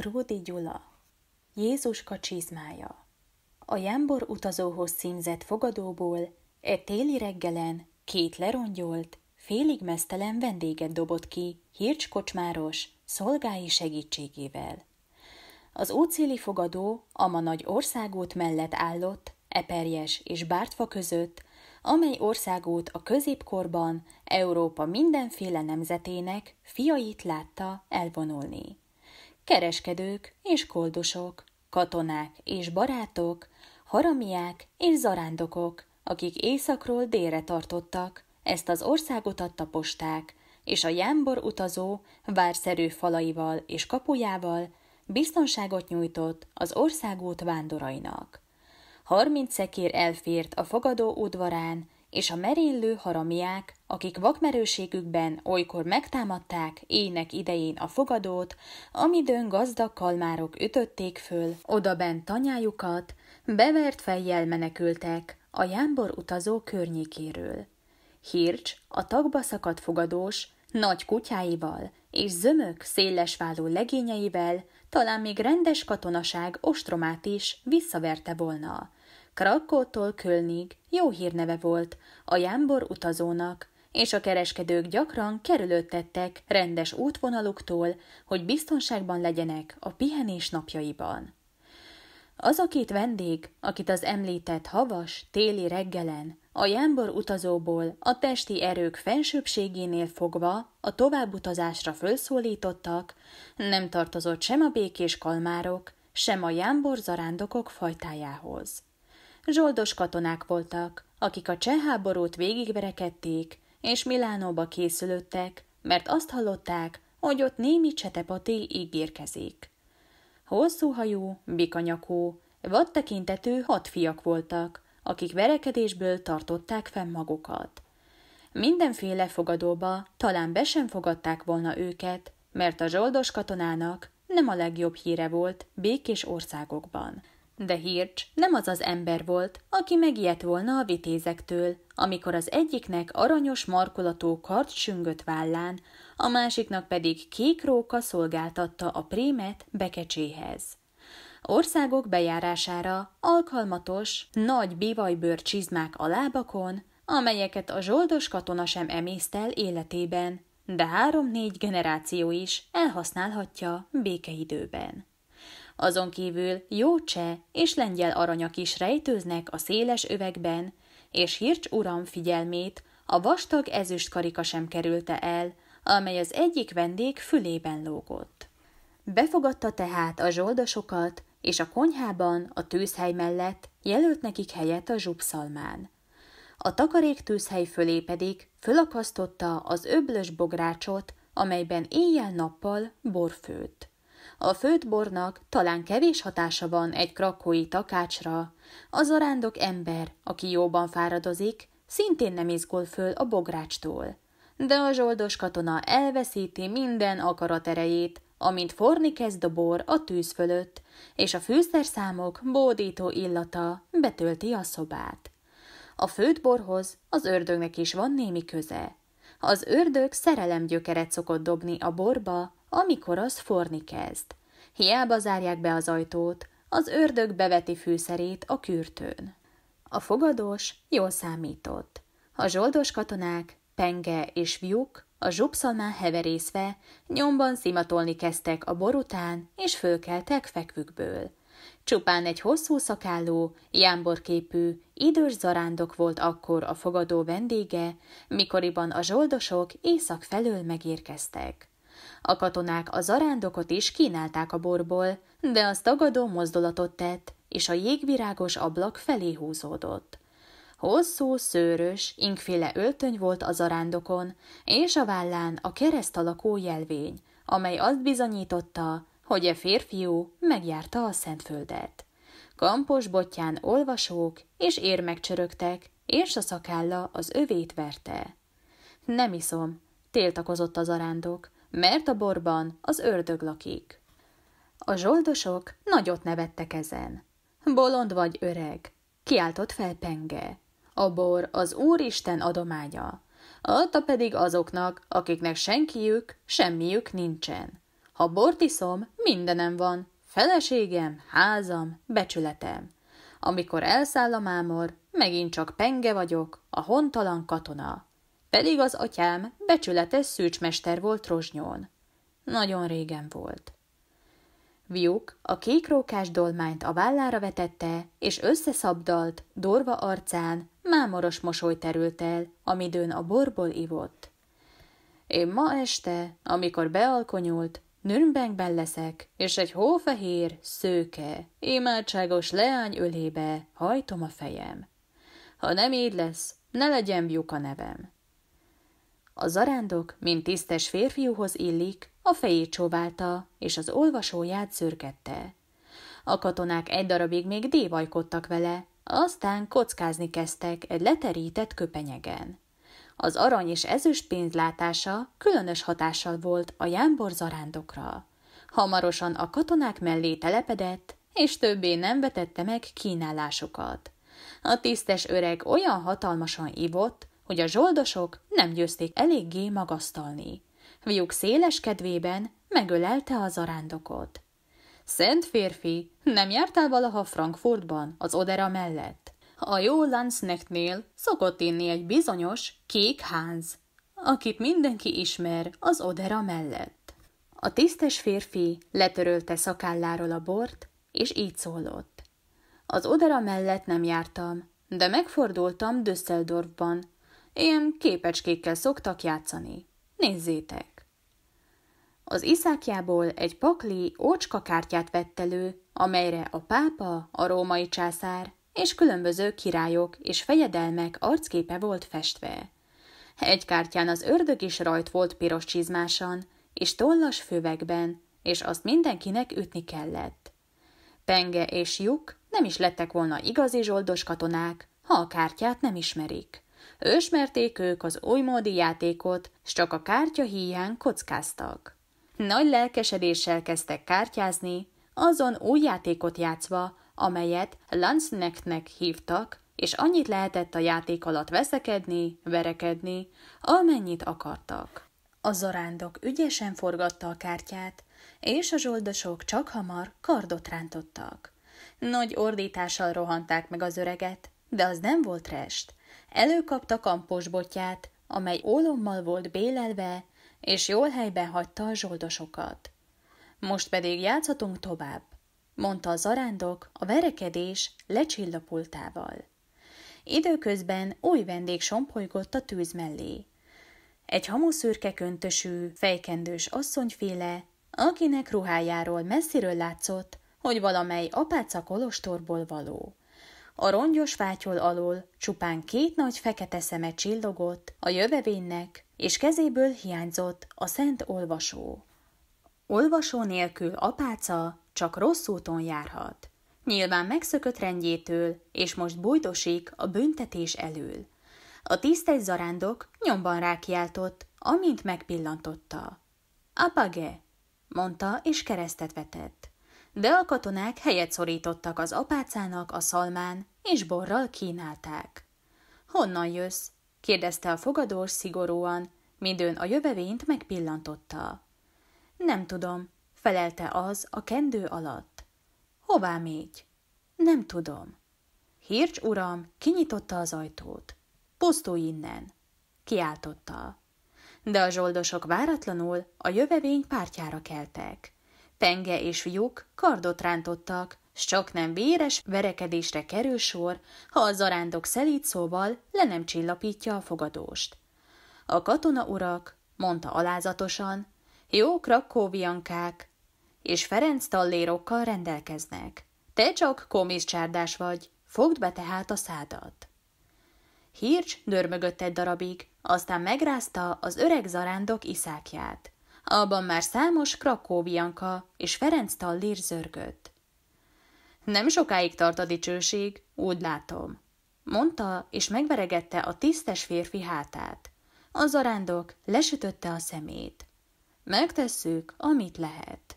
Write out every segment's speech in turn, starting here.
Kródi Gyula Jézuska csizmája A jámbor utazóhoz színzett fogadóból e téli reggelen két lerongyolt, félig mesztelen vendéget dobott ki Hircs kocsmáros szolgái segítségével. Az ócéli fogadó ma nagy országút mellett állott, Eperjes és Bártfa között, amely országút a középkorban Európa mindenféle nemzetének fiait látta elvonulni kereskedők és koldusok, katonák és barátok, haramiák és zarándokok, akik északról délre tartottak, ezt az országot posták, és a jámbor utazó várszerű falaival és kapujával biztonságot nyújtott az országút vándorainak. Harminc szekér elfért a fogadó udvarán, és a merénylő haramiák, akik vakmerőségükben olykor megtámadták ének idején a fogadót, amidőn gazdag kalmárok ütötték föl, odabent tanyájukat, bevert fejjel menekültek a jámbor utazó környékéről. Hírcs a tagba szakadt fogadós, nagy kutyáival és zömök szélesváló legényeivel, talán még rendes katonaság ostromát is visszaverte volna, Krakótól Kölnig jó hírneve volt a jámbor utazónak, és a kereskedők gyakran kerülöttettek rendes útvonaluktól, hogy biztonságban legyenek a pihenés napjaiban. Az a két vendég, akit az említett havas, téli reggelen, a jámbor utazóból a testi erők fensőbségénél fogva a továbbutazásra fölszólítottak, nem tartozott sem a békés kalmárok, sem a jámbor zarándokok fajtájához zsoldos katonák voltak, akik a cseh háborút végigverekedték, és Milánóba készülöttek, mert azt hallották, hogy ott némi csetepaté ígérkezik. Hosszúhajú, bikanyakú, vad tekintetű hat fiak voltak, akik verekedésből tartották fenn magukat. Mindenféle fogadóba talán be sem fogadták volna őket, mert a zsoldos katonának nem a legjobb híre volt békés országokban. De Hircs nem az az ember volt, aki megijedt volna a vitézektől, amikor az egyiknek aranyos markolatú kart süngött vállán, a másiknak pedig kék róka szolgáltatta a prémet bekecséhez. Országok bejárására alkalmatos, nagy bivajbőr csizmák a lábakon, amelyeket a zsoldos katona sem emésztel életében, de három-négy generáció is elhasználhatja békeidőben. Azon kívül jó cseh és lengyel aranyak is rejtőznek a széles övekben, és Hircs uram figyelmét a vastag ezüst karika sem kerülte el, amely az egyik vendég fülében lógott. Befogadta tehát a zsoldosokat, és a konyhában, a tűzhely mellett jelölt nekik helyet a zsupszalmán. A takarék tűzhely fölé pedig fölakasztotta az öblös bográcsot, amelyben éjjel-nappal borfőtt. A főtbornak talán kevés hatása van egy krakói takácsra. Az arándok ember, aki jóban fáradozik, szintén nem izgul föl a bográcstól. De a zsoldos katona elveszíti minden akaraterejét, amint forni kezd a bor a tűz fölött, és a fűszerszámok bódító illata betölti a szobát. A főtborhoz az ördögnek is van némi köze. Az ördög gyökeret szokott dobni a borba, amikor az forni kezd. Hiába zárják be az ajtót, az ördög beveti fűszerét a kürtőn. A fogadós jól számított. A zsoldos katonák, penge és viuk a zsupszalmán heverészve nyomban szimatolni kezdtek a borután, és fölkeltek fekvükből. Csupán egy hosszú szakálló, jámborképű, idős zarándok volt akkor a fogadó vendége, mikoriban a zsoldosok észak felől megérkeztek. A katonák a zarándokot is kínálták a borból, de az tagadó mozdulatot tett, és a jégvirágos ablak felé húzódott. Hosszú, szőrös, inkféle öltöny volt az arándokon, és a vállán a kereszt alakú jelvény, amely azt bizonyította, hogy a e férfiú megjárta a Szentföldet. Kampos botján olvasók és érmek csörögtek, és a szakálla az övét verte. Nem iszom, tiltakozott az arándok mert a borban az ördög lakik. A zsoldosok nagyot nevettek ezen. Bolond vagy öreg, kiáltott fel penge. A bor az Úristen adománya, adta pedig azoknak, akiknek senkiük, semmiük nincsen. Ha bort iszom, mindenem van, feleségem, házam, becsületem. Amikor elszáll a mámor, megint csak penge vagyok, a hontalan katona pedig az atyám becsületes szőcsmester volt Rozsnyón. Nagyon régen volt. Viuk a kékrókás dolmányt a vállára vetette, és összeszabdalt, dorva arcán, mámoros mosoly terült el, amidőn a borból ivott. Én ma este, amikor bealkonyult, Nürnbergben leszek, és egy hófehér, szőke, imádságos leány ölébe hajtom a fejem. Ha nem így lesz, ne legyen Viuk a nevem. A zarándok, mint tisztes férfiúhoz illik, a fejét csóválta, és az olvasóját szürkette. A katonák egy darabig még dévajkodtak vele, aztán kockázni kezdtek egy leterített köpenyegen. Az arany és ezüst pénzlátása különös hatással volt a jámbor zarándokra. Hamarosan a katonák mellé telepedett, és többé nem vetette meg kínálásokat. A tisztes öreg olyan hatalmasan ivott, hogy a zsoldosok nem győzték eléggé magasztalni. Viuk széles kedvében megölelte az arándokot. Szent férfi, nem jártál valaha Frankfurtban, az Odera mellett? A jó Lansnechtnél szokott inni egy bizonyos kék ház, akit mindenki ismer az Odera mellett. A tisztes férfi letörölte szakálláról a bort, és így szólott. Az Odera mellett nem jártam, de megfordultam Düsseldorfban, én képecskékkel szoktak játszani. Nézzétek! Az iszákjából egy pakli ócska kártyát vett elő, amelyre a pápa, a római császár és különböző királyok és fejedelmek arcképe volt festve. Egy kártyán az ördög is rajt volt piros csizmásan, és tollas fővekben, és azt mindenkinek ütni kellett. Penge és lyuk nem is lettek volna igazi zsoldos katonák, ha a kártyát nem ismerik. Ősmerték ők az újmódi játékot, s csak a kártya híján kockáztak. Nagy lelkesedéssel kezdtek kártyázni, azon új játékot játszva, amelyet Lansnecknek hívtak, és annyit lehetett a játék alatt veszekedni, verekedni, amennyit akartak. A zarándok ügyesen forgatta a kártyát, és a zsoldosok csak hamar kardot rántottak. Nagy ordítással rohanták meg az öreget, de az nem volt rest, Előkapta botját, amely ólommal volt bélelve, és jól helyben hagyta a zsoldosokat. Most pedig játszhatunk tovább, mondta a zarándok a verekedés lecsillapultával. Időközben új vendég sompolygott a tűz mellé. Egy hamuszürke köntösű, fejkendős asszonyféle, akinek ruhájáról messziről látszott, hogy valamely apáca kolostorból való. A rongyos fátyol alól csupán két nagy fekete szeme csillogott a jövevénynek, és kezéből hiányzott a szent olvasó. Olvasó nélkül apáca csak rossz úton járhat. Nyilván megszökött rendjétől, és most bújtosik a büntetés elől. A tisztes zarándok nyomban rákiáltott, amint megpillantotta. Apage, mondta, és keresztet vetett. De a katonák helyet szorítottak az apácának a szalmán, és borral kínálták. Honnan jössz? kérdezte a fogadós szigorúan, midőn a jövevényt megpillantotta. Nem tudom, felelte az a kendő alatt. Hová mégy? Nem tudom. Hírcs uram kinyitotta az ajtót. Pusztulj innen! kiáltotta. De a zsoldosok váratlanul a jövevény pártjára keltek. Penge és fiúk kardot rántottak, s csak nem véres verekedésre kerül sor, ha a zarándok szelíd szóval le nem csillapítja a fogadóst. A katona urak, mondta alázatosan, jó krakóviankák, és Ferenc tallérokkal rendelkeznek. Te csak csárdás vagy, fogd be tehát a szádat. Hírcs dörmögött egy darabig, aztán megrázta az öreg zarándok iszákját. Abban már számos krakóvianka és Ferenc tallér zörgött. Nem sokáig tart a dicsőség, úgy látom. Mondta, és megveregette a tisztes férfi hátát. A zarándok lesütötte a szemét. Megtesszük, amit lehet.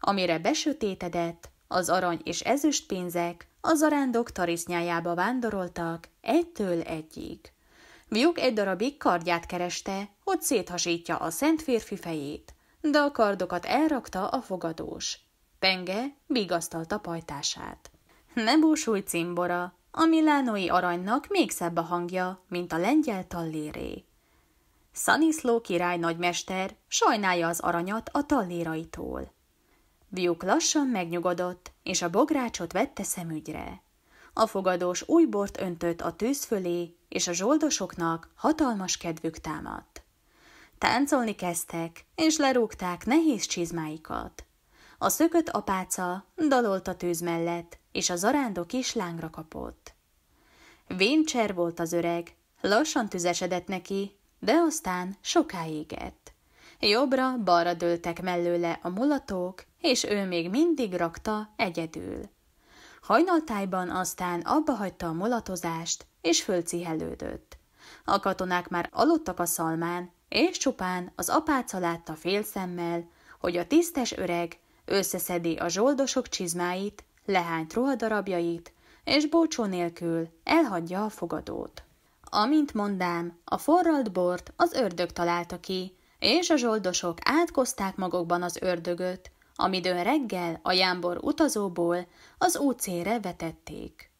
Amire besötétedett, az arany és ezüst pénzek a zarándok tarisznyájába vándoroltak egytől egyig. Viuk egy darabig kardját kereste, hogy széthasítja a szent férfi fejét, de a kardokat elrakta a fogadós. Penge vigasztalta pajtását. Ne búsulj, cimbora! A milánói aranynak még szebb a hangja, mint a lengyel talléré. Szaniszló király nagymester sajnálja az aranyat a talléraitól. Viuk lassan megnyugodott, és a bográcsot vette szemügyre. A fogadós új bort öntött a tűz fölé, és a zsoldosoknak hatalmas kedvük támadt. Táncolni kezdtek, és lerúgták nehéz csizmáikat. A szökött apáca dalolt a tűz mellett, és a zarándok is lángra kapott. Véncser volt az öreg, lassan tüzesedett neki, de aztán sokáig égett. Jobbra-balra dőltek mellőle a mulatók, és ő még mindig rakta egyedül. Hajnaltájban aztán abba hagyta a mulatozást, és fölcihelődött. A katonák már aludtak a szalmán, és csupán az apáca látta félszemmel, hogy a tisztes öreg Összeszedi a zsoldosok csizmáit, lehányt ruhadarabjait, és bócsó nélkül elhagyja a fogadót. Amint mondám, a forralt bort az ördög találta ki, és a zsoldosok átkozták magokban az ördögöt, amidőn reggel a jámbor utazóból az útszére vetették.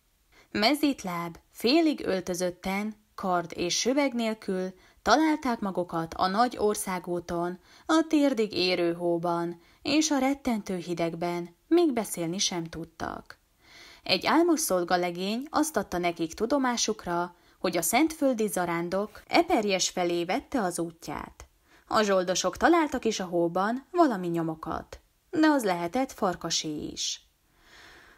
Mezítláb, félig öltözötten, kard és süveg nélkül találták magukat a nagy országúton, a térdig érő hóban, és a rettentő hidegben még beszélni sem tudtak. Egy álmos szolgalegény azt adta nekik tudomásukra, hogy a szentföldi zarándok eperjes felé vette az útját. A zsoldosok találtak is a hóban valami nyomokat, de az lehetett farkasé is.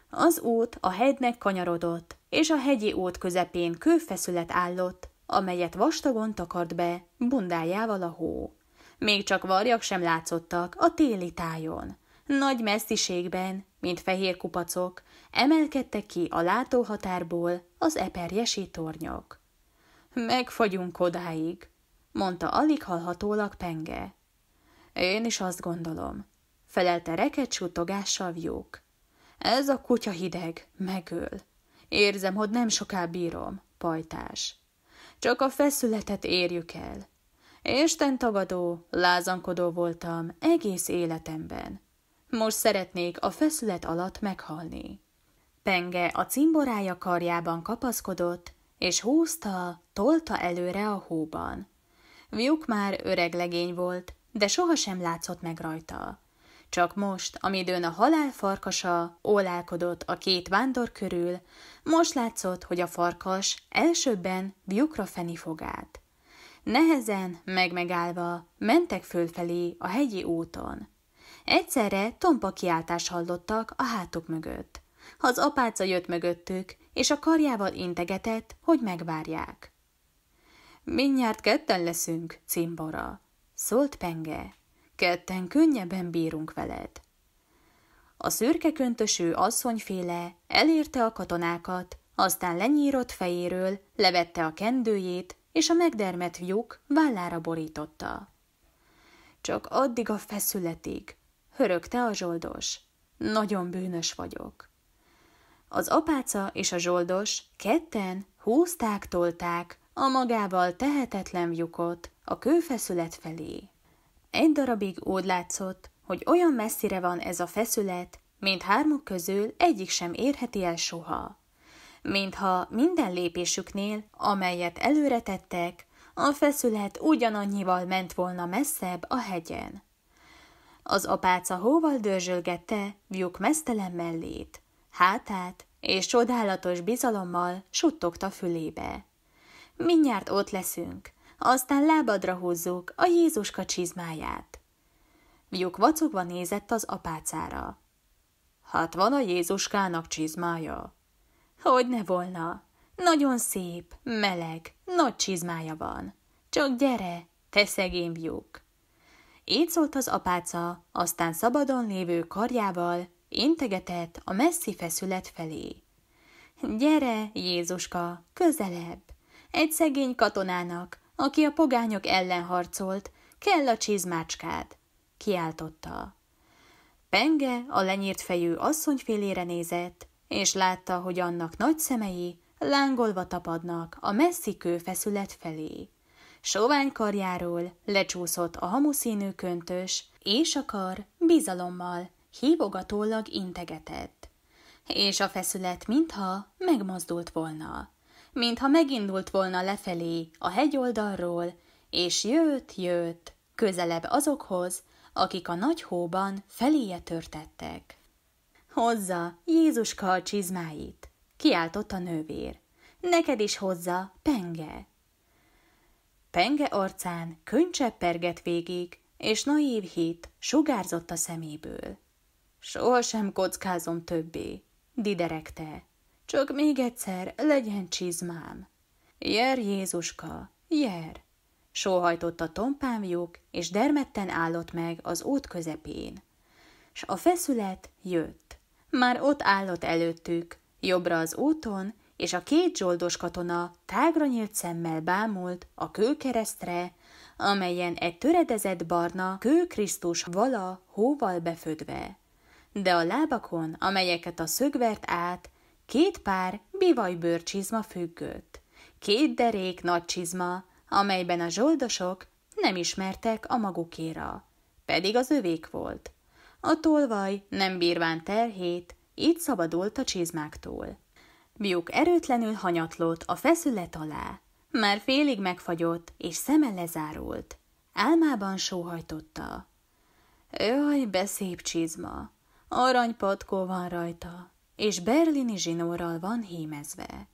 Az út a hegynek kanyarodott, és a hegyi út közepén kőfeszület állott, amelyet vastagon takart be bundájával a hó. Még csak varjak sem látszottak a téli tájon. Nagy messziségben, mint fehér kupacok, emelkedtek ki a látóhatárból az eperjesi tornyok. Megfagyunk odáig, mondta alig hallhatólag penge. Én is azt gondolom, felelte reket suttogással vjuk. Ez a kutya hideg, megöl. Érzem, hogy nem soká bírom, pajtás. Csak a feszületet érjük el. Isten tagadó, lázankodó voltam egész életemben. Most szeretnék a feszület alatt meghalni. Penge a cimborája karjában kapaszkodott, és húzta, tolta előre a hóban. Viuk már öreg legény volt, de sohasem látszott meg rajta. Csak most, amidőn a halál farkasa ólálkodott a két vándor körül, most látszott, hogy a farkas elsőbben viukra feni fogát. Nehezen, megmegállva, mentek fölfelé a hegyi úton. Egyszerre tompa kiáltás hallottak a hátuk mögött. Az apáca jött mögöttük, és a karjával integetett, hogy megvárják. Mindjárt ketten leszünk, cimbora, szólt penge. Ketten könnyebben bírunk veled. A szürke köntösű asszonyféle elérte a katonákat, aztán lenyírott fejéről, levette a kendőjét, és a megdermet lyuk vállára borította. Csak addig a feszületig, hörögte a zsoldos. Nagyon bűnös vagyok. Az apáca és a zsoldos ketten húzták-tolták a magával tehetetlen lyukot a kőfeszület felé. Egy darabig úgy látszott, hogy olyan messzire van ez a feszület, mint hármuk közül egyik sem érheti el soha mintha minden lépésüknél, amelyet előre tettek, a feszület ugyanannyival ment volna messzebb a hegyen. Az apáca hóval dörzsölgette Vjuk mesztelen mellét, hátát, és csodálatos bizalommal suttogta fülébe. Mindjárt ott leszünk, aztán lábadra húzzuk a Jézuska csizmáját. Vjuk vacogva nézett az apácára. Hát van a Jézuskának csizmája, hogy ne volna? Nagyon szép, meleg, nagy csizmája van. Csak gyere, te szegény biuk. Így szólt az apáca, aztán szabadon lévő karjával integetett a messzi feszület felé. Gyere, Jézuska, közelebb! Egy szegény katonának, aki a pogányok ellen harcolt, kell a csizmácskád, kiáltotta. Penge a lenyírt fejű félére nézett, és látta, hogy annak nagy szemei lángolva tapadnak a messzi kőfeszület felé. Sovány karjáról lecsúszott a hamuszínű köntös, és a kar bizalommal, hívogatólag integetett. És a feszület mintha megmozdult volna, mintha megindult volna lefelé a hegyoldalról, és jött-jött közelebb azokhoz, akik a nagy hóban feléje törtettek. Hozza Jézuska a csizmáit, kiáltott a nővér. Neked is hozza, penge. Penge arcán könycsepp pergett végig, és naív hit sugárzott a szeméből. Sohasem kockázom többé, diderekte. Csak még egyszer legyen csizmám. Jer Jézuska, jer! Sóhajtotta tompámjuk, és dermedten állott meg az út közepén. S a feszület jött már ott állott előttük, jobbra az úton, és a két zsoldos katona tágra nyílt szemmel bámult a kőkeresztre, amelyen egy töredezett barna kőkrisztus vala hóval befödve. De a lábakon, amelyeket a szögvert át, két pár bivajbőr csizma függött. Két derék nagy csizma, amelyben a zsoldosok nem ismertek a magukéra, pedig az övék volt. A tolvaj, nem bírván terhét, így szabadult a csizmáktól. Biuk erőtlenül hanyatlott a feszület alá. Már félig megfagyott, és szeme lezárult. Álmában sóhajtotta. Jaj, beszép csizma! Aranypatkó van rajta, és berlini zsinórral van hímezve.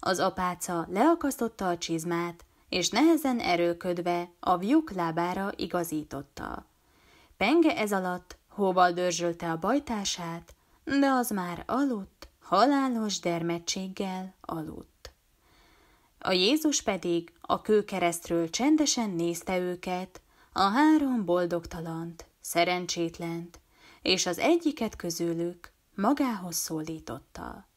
Az apáca leakasztotta a csizmát, és nehezen erőködve a viuk lábára igazította. Penge ez alatt hóval dörzsölte a bajtását, de az már aludt, halálos dermedtséggel aludt. A Jézus pedig a kőkeresztről csendesen nézte őket, a három boldogtalant, szerencsétlent, és az egyiket közülük magához szólította.